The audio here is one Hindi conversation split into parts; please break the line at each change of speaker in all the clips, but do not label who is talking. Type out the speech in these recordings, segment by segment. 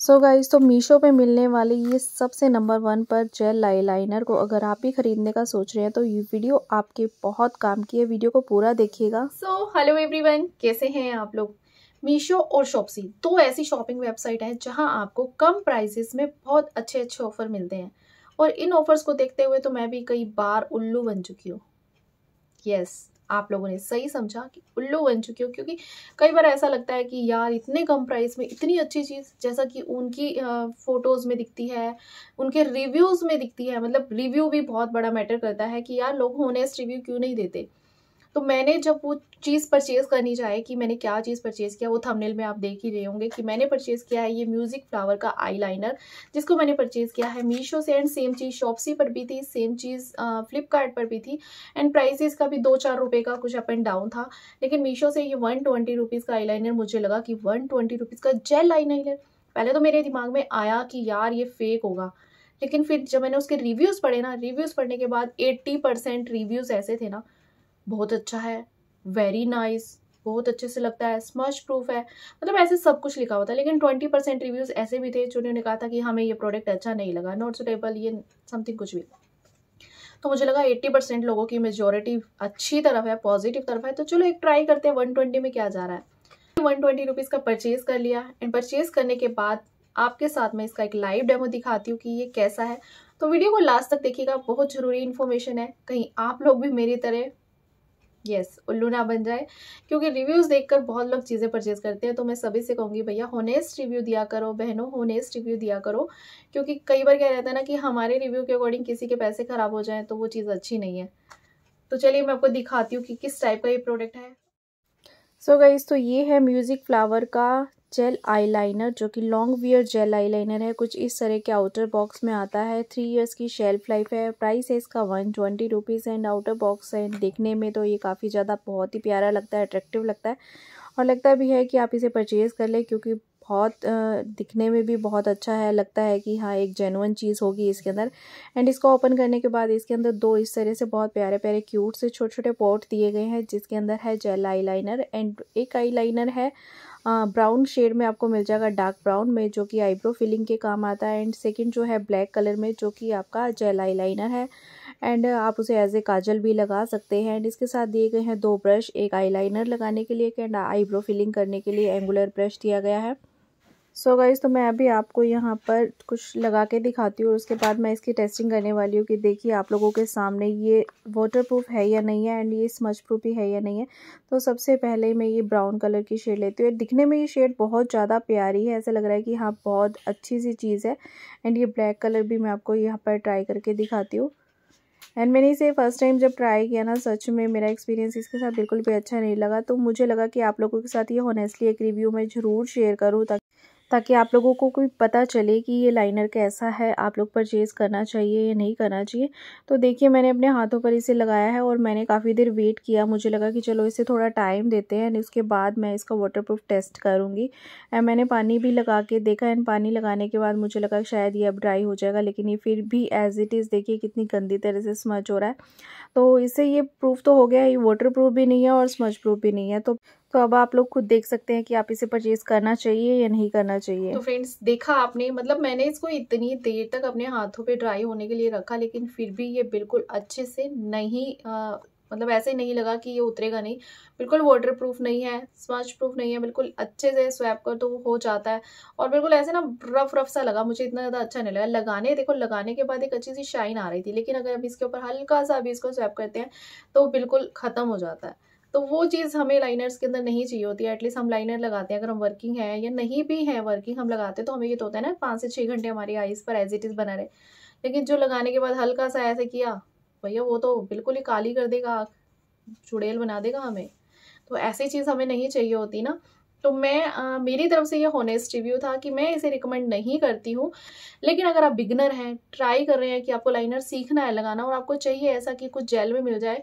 सो so गाइज तो मीशो पे मिलने वाले ये सबसे नंबर वन पर जेल लाई लाइनर को अगर आप भी खरीदने का सोच रहे हैं तो ये वीडियो आपके बहुत काम की है वीडियो को पूरा देखिएगा
सो हेलो एवरीवन कैसे हैं आप लोग मीशो और शॉपसी दो तो ऐसी शॉपिंग वेबसाइट हैं जहां आपको कम प्राइसेस में बहुत अच्छे अच्छे ऑफर मिलते हैं और इन ऑफर्स को देखते हुए तो मैं भी कई बार उल्लू बन चुकी हूँ यस yes. आप लोगों ने सही समझा कि उल्लू बन चुके हो क्योंकि कई बार ऐसा लगता है कि यार इतने कम प्राइस में इतनी अच्छी चीज़ जैसा कि उनकी फ़ोटोज़ में दिखती है उनके रिव्यूज़ में दिखती है मतलब रिव्यू भी बहुत बड़ा मैटर करता है कि यार लोग होनेस्ट रिव्यू क्यों नहीं देते तो मैंने जब वो चीज़ परचेज़ करनी चाहे कि मैंने क्या चीज़ परचेज़ किया वो थंबनेल में आप देख ही रहे होंगे कि मैंने परचेज़ किया है ये म्यूज़िक फ्लावर का आईलाइनर जिसको मैंने परचेज़ किया है मीशो से एंड सेम चीज़ शॉपसी पर भी थी सेम चीज़ फ्लिपकार्ट पर भी थी एंड प्राइस इसका भी दो चार रुपये का कुछ अप एंड डाउन था लेकिन मीशो से ये वन ट्वेंटी रुपीज़ का आई मुझे लगा कि वन ट्वेंटी रुपीज़ का जेल आईलाइनर पहले तो मेरे दिमाग में आया कि यार ये फेक होगा लेकिन फिर जब मैंने उसके रिव्यूज़ पढ़े ना रिव्यूज़ पढ़ने के बाद एट्टी परसेंट रिव्यूज़ ऐसे थे ना बहुत अच्छा है वेरी नाइस बहुत अच्छे से लगता है स्मच प्रूफ है मतलब ऐसे सब कुछ लिखा हुआ था लेकिन ट्वेंटी परसेंट रिव्यूज़ ऐसे भी थे जिन्होंने कहा था कि हाँ, हमें ये प्रोडक्ट अच्छा नहीं लगा नॉट सुटेबल ये समथिंग कुछ भी तो मुझे लगा एट्टी परसेंट लोगों की मेजोरिटी अच्छी तरफ है पॉजिटिव तरफ है तो चलो एक ट्राई करते हैं वन ट्वेंटी में क्या जा रहा है वन ट्वेंटी रुपीज़ का परचेज़ कर लिया एंड परचेज़ करने के बाद आपके साथ में इसका एक लाइव डेमो दिखाती हूँ कि ये कैसा है तो वीडियो को लास्ट तक देखिएगा बहुत ज़रूरी इन्फॉर्मेशन है कहीं आप लोग भी मेरी तरह यस उल्लू ना बन जाए क्योंकि रिव्यूज़ देखकर बहुत लोग चीज़ें परचेज़ करते हैं तो मैं सभी से कहूँगी भैया होनेस्ट रिव्यू दिया करो बहनों होनेस्ट रिव्यू दिया करो क्योंकि कई बार क्या रहता है ना कि हमारे रिव्यू के अकॉर्डिंग किसी के पैसे ख़राब हो जाएं तो वो चीज़ अच्छी नहीं है तो चलिए मैं आपको दिखाती हूँ कि किस टाइप का ये प्रोडक्ट है
सो so गाइज तो ये है म्यूज़िक फ्लावर का जेल आईलाइनर जो कि लॉन्ग वियर जेल आईलाइनर है कुछ इस तरह के आउटर बॉक्स में आता है थ्री इयर्स की शेल्फ लाइफ है प्राइस है इसका one twenty rupees and outer box है देखने में तो ये काफ़ी ज़्यादा बहुत ही प्यारा लगता है अट्रैक्टिव लगता है और लगता भी है कि आप इसे परचेज़ कर लें क्योंकि बहुत दिखने में भी बहुत अच्छा है लगता है कि हाँ एक जेनुअन चीज़ होगी इसके अंदर एंड इसको ओपन करने के बाद इसके अंदर दो इस तरह से बहुत प्यारे प्यारे क्यूट से छोटे छोटे पोर्ट दिए गए हैं जिसके अंदर है जेल आईलाइनर एंड एक आईलाइनर है ब्राउन शेड में आपको मिल जाएगा डार्क ब्राउन में जो कि आईब्रो फिलिंग के काम आता है एंड सेकंड जो है ब्लैक कलर में जो कि आपका जेल आई लाइनर है एंड आप उसे एज ए काजल भी लगा सकते हैं एंड इसके साथ दिए गए हैं दो ब्रश एक आईलाइनर लगाने के लिए एंड आईब्रो फिलिंग करने के लिए एंगुलर ब्रश दिया गया है सो so गाइज़ तो मैं अभी आपको यहाँ पर कुछ लगा के दिखाती हूँ और उसके बाद मैं इसकी टेस्टिंग करने वाली हूँ कि देखिए आप लोगों के सामने ये वाटर प्रूफ है या नहीं है एंड ये स्मच प्रूफ भी है या नहीं है तो सबसे पहले मैं ये ब्राउन कलर की शेड लेती हूँ दिखने में ये शेड बहुत ज़्यादा प्यारी है ऐसा लग रहा है कि हाँ बहुत अच्छी सी चीज़ है एंड ये ब्लैक कलर भी मैं आपको यहाँ पर ट्राई करके दिखाती हूँ एंड मैंने इसे फर्स्ट टाइम जब ट्राई किया ना सच में मेरा एक्सपीरियंस इसके साथ बिल्कुल भी अच्छा नहीं लगा तो मुझे लगा कि आप लोगों के साथ ये होनेस्टली एक रिव्यू मैं ज़रूर शेयर करूँ ताकि ताकि आप लोगों को कोई पता चले कि ये लाइनर कैसा है आप लोग परचेज़ करना चाहिए या नहीं करना चाहिए तो देखिए मैंने अपने हाथों पर इसे लगाया है और मैंने काफ़ी देर वेट किया मुझे लगा कि चलो इसे थोड़ा टाइम देते हैं एंड उसके बाद मैं इसका वाटरप्रूफ टेस्ट करूँगी एंड मैंने पानी भी लगा के देखा एंड पानी लगाने के बाद मुझे लगा शायद ये अब ड्राई हो जाएगा लेकिन ये फिर भी एज़ इट इज़ देखिए कितनी गंदी तरह से स्मच हो रहा है तो इससे ये प्रूफ तो हो गया ये वाटर प्रूफ भी नहीं है और स्मच प्रूफ भी नहीं है तो तो अब आप लोग खुद देख सकते हैं कि आप इसे परचेज करना चाहिए या नहीं करना चाहिए तो फ्रेंड्स
देखा आपने मतलब मैंने इसको इतनी देर तक अपने हाथों पे ड्राई होने के लिए रखा लेकिन फिर भी ये बिल्कुल अच्छे से नहीं आ, मतलब ऐसे नहीं लगा कि ये उतरेगा नहीं बिल्कुल वाटर प्रूफ नहीं है स्मच प्रूफ नहीं है बिल्कुल अच्छे से स्वैप कर तो हो जाता है और बिल्कुल ऐसे ना रफ रफ सा लगा मुझे इतना ज़्यादा अच्छा नहीं लगा लगाने देखो लगाने के बाद एक अच्छी सी शाइन आ रही थी लेकिन अगर अभी इसके ऊपर हल्का सा अभी इसको स्वैप करते हैं तो बिल्कुल ख़त्म हो जाता है तो वो चीज़ हमें लाइनर्स के अंदर नहीं चाहिए होती है एटलीस्ट हम लाइनर लगाते हैं अगर हम वर्किंग है या नहीं भी हैं वर्किंग हम लगाते हैं तो हमें ये तो होता है ना पाँच से छः घंटे हमारी आइज़ पर एज इट इज़ बना रहे लेकिन जो लगाने के बाद हल्का सा ऐसे किया भैया वो तो बिल्कुल ही काली कर देगा चुड़ैल बना देगा हमें तो ऐसी चीज़ हमें नहीं चाहिए होती ना तो मैं आ, मेरी तरफ से ये होनेस्ट रिव्यू था कि मैं इसे रिकमेंड नहीं करती हूँ लेकिन अगर आप बिगनर हैं ट्राई कर रहे हैं कि आपको लाइनर सीखना है लगाना और आपको चाहिए ऐसा कि कुछ जेल में मिल जाए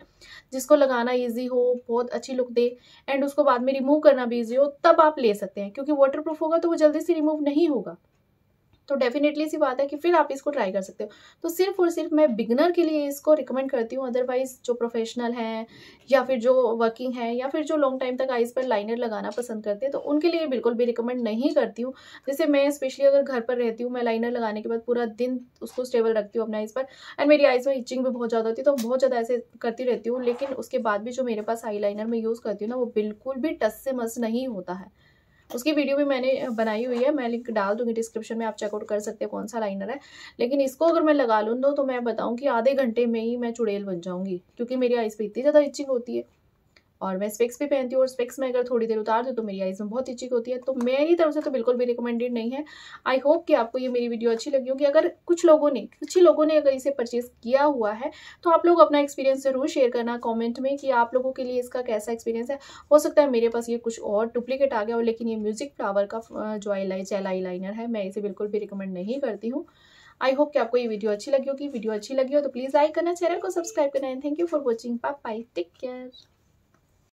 जिसको लगाना ईजी हो बहुत अच्छी लुक दे एंड उसको बाद में रिमूव करना भी ईजी हो तब आप ले सकते हैं क्योंकि वाटर होगा तो वो जल्दी से रिमूव नहीं होगा तो डेफिनेटली सी बात है कि फिर आप इसको ट्राई कर सकते हो तो सिर्फ और सिर्फ मैं बिगनर के लिए इसको रिकमेंड करती हूँ अदरवाइज़ जो प्रोफेशनल हैं या फिर जो वर्किंग है या फिर जो लॉन्ग टाइम तक आइज़ पर लाइनर लगाना पसंद करते हैं तो उनके लिए बिल्कुल भी रिकमेंड नहीं करती हूँ जैसे मैं स्पेशली अगर घर पर रहती हूँ मैं लाइनर लगाने के बाद पूरा दिन उसको स्टेबल रखती हूँ अपने आइज़ पर एंड मेरी आइज़ में इचिंग भी बहुत ज़्यादा होती है तो बहुत ज़्यादा ऐसे करती रहती हूँ लेकिन उसके बाद भी जो मेरे पास आई मैं यूज़ करती हूँ ना वो बिल्कुल भी टस से मस नहीं होता है उसकी वीडियो भी मैंने बनाई हुई है मैं लिंक डाल दूँगी डिस्क्रिप्शन में आप चेकआउट कर सकते हैं कौन सा लाइनर है लेकिन इसको अगर मैं लगा लूँ तो मैं बताऊँ कि आधे घंटे में ही मैं चुड़ैल बन जाऊँगी क्योंकि मेरी आइज़ पर इतनी ज़्यादा इचिंग होती है और मैं स्पेक्स भी पहनती हूँ और स्पेक्स में अगर थोड़ी देर उतार दूँ तो मेरी आईज़ में बहुत इचिक होती है तो मेरी तरफ से तो बिल्कुल भी रिकमेंडेड नहीं है आई होप कि आपको ये मेरी वीडियो अच्छी लगी होगी अगर कुछ लोगों ने कुछ ही लोगों ने अगर इसे परचेज़ किया हुआ है तो आप लोग अपना एक्सपीरियंस ज़रूर शेयर करना कॉमेंट में कि आप लोगों के लिए इसका कैसा एक्सपीरियंस है हो सकता है मेरे पास ये कुछ और डुप्लीकेट आ गया हो लेकिन ये म्यूज़िक फ्लावर का जो आई लाई जेल आई लाइनर है मैं इसे बिल्कुल भी रिकमेंड नहीं करती हूँ आई होप कि आपको ये वीडियो अच्छी लगी होगी वीडियो अच्छी लगी हो तो प्लीज़ लाइक करना चैनल को सब्सक्राइब करना and thank you for watching पाप बाई टेक केयर